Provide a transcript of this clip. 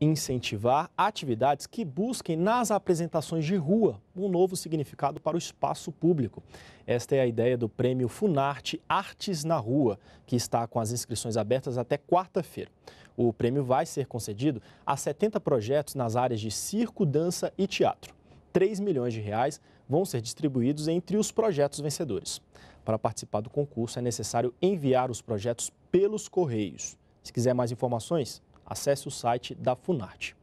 incentivar atividades que busquem nas apresentações de rua um novo significado para o espaço público. Esta é a ideia do prêmio Funarte Artes na Rua, que está com as inscrições abertas até quarta-feira. O prêmio vai ser concedido a 70 projetos nas áreas de circo, dança e teatro. 3 milhões de reais vão ser distribuídos entre os projetos vencedores. Para participar do concurso é necessário enviar os projetos pelos correios. Se quiser mais informações, acesse o site da Funarte.